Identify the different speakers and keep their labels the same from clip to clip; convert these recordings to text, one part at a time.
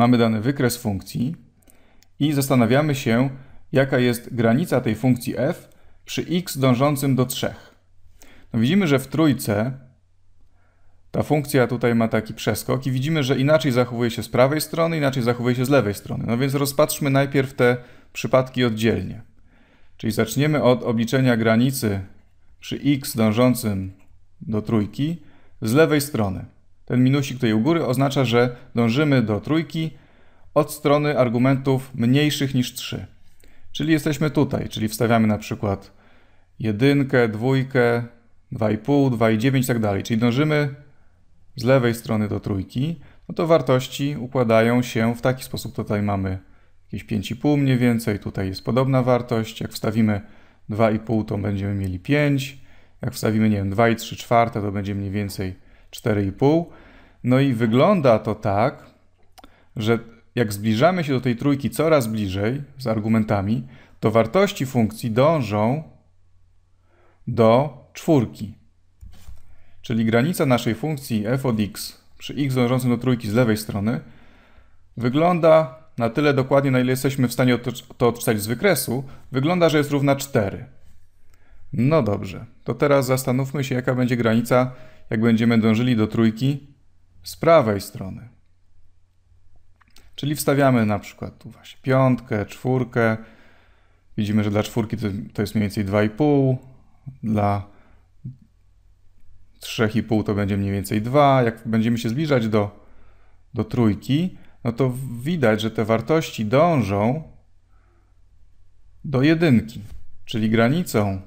Speaker 1: mamy dany wykres funkcji i zastanawiamy się, jaka jest granica tej funkcji f przy x dążącym do 3. No widzimy, że w trójce ta funkcja tutaj ma taki przeskok i widzimy, że inaczej zachowuje się z prawej strony, inaczej zachowuje się z lewej strony. No więc rozpatrzmy najpierw te przypadki oddzielnie. Czyli zaczniemy od obliczenia granicy przy x dążącym do trójki z lewej strony. Ten minusik tutaj u góry oznacza, że dążymy do trójki od strony argumentów mniejszych niż 3. Czyli jesteśmy tutaj, czyli wstawiamy na przykład jedynkę, dwójkę, 2,5, 2,9 i tak dalej. Czyli dążymy z lewej strony do trójki, no to wartości układają się w taki sposób. Tutaj mamy jakieś 5,5 mniej więcej, tutaj jest podobna wartość. Jak wstawimy 2,5 to będziemy mieli 5. Jak wstawimy, nie wiem, 2,3 czwarte to będzie mniej więcej 4,5. No i wygląda to tak, że jak zbliżamy się do tej trójki coraz bliżej z argumentami, to wartości funkcji dążą do czwórki. Czyli granica naszej funkcji f od x przy x dążącym do trójki z lewej strony wygląda na tyle dokładnie, na ile jesteśmy w stanie to odczytać z wykresu, wygląda, że jest równa 4. No dobrze, to teraz zastanówmy się, jaka będzie granica jak będziemy dążyli do trójki z prawej strony. Czyli wstawiamy na przykład tu właśnie piątkę, czwórkę. Widzimy, że dla czwórki to, jest mniej więcej 2,5, dla 3,5 to będzie mniej więcej 2. Jak będziemy się zbliżać do, do trójki, no to widać, że te wartości dążą do jedynki, czyli granicą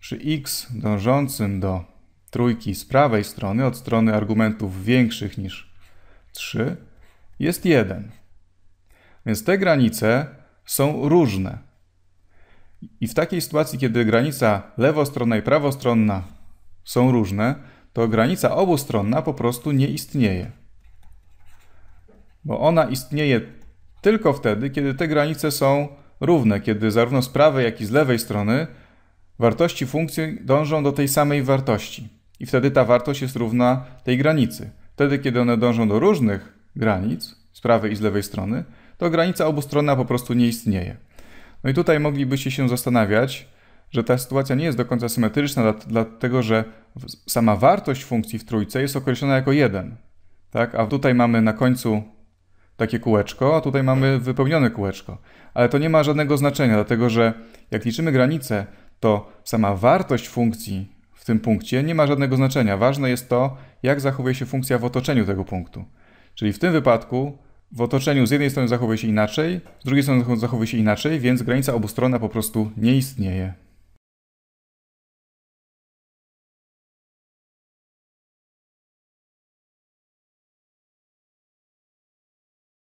Speaker 1: przy x dążącym do trójki z prawej strony, od strony argumentów większych niż 3, jest 1. Więc te granice są różne. I w takiej sytuacji, kiedy granica lewostronna i prawostronna są różne, to granica obustronna po prostu nie istnieje. Bo ona istnieje tylko wtedy, kiedy te granice są równe, kiedy zarówno z prawej, jak i z lewej strony wartości funkcji dążą do tej samej wartości. I wtedy ta wartość jest równa tej granicy. Wtedy, kiedy one dążą do różnych granic, z prawej i z lewej strony, to granica obustronna po prostu nie istnieje. No i tutaj moglibyście się zastanawiać, że ta sytuacja nie jest do końca symetryczna, dlatego że sama wartość funkcji w trójce jest określona jako 1. Tak? A tutaj mamy na końcu takie kółeczko, a tutaj mamy wypełnione kółeczko. Ale to nie ma żadnego znaczenia, dlatego że jak liczymy granice, to sama wartość funkcji tym punkcie nie ma żadnego znaczenia. Ważne jest to, jak zachowuje się funkcja w otoczeniu tego punktu. Czyli w tym wypadku w otoczeniu z jednej strony zachowuje się inaczej, z drugiej strony zachowuje się inaczej, więc granica obustronna po prostu nie istnieje.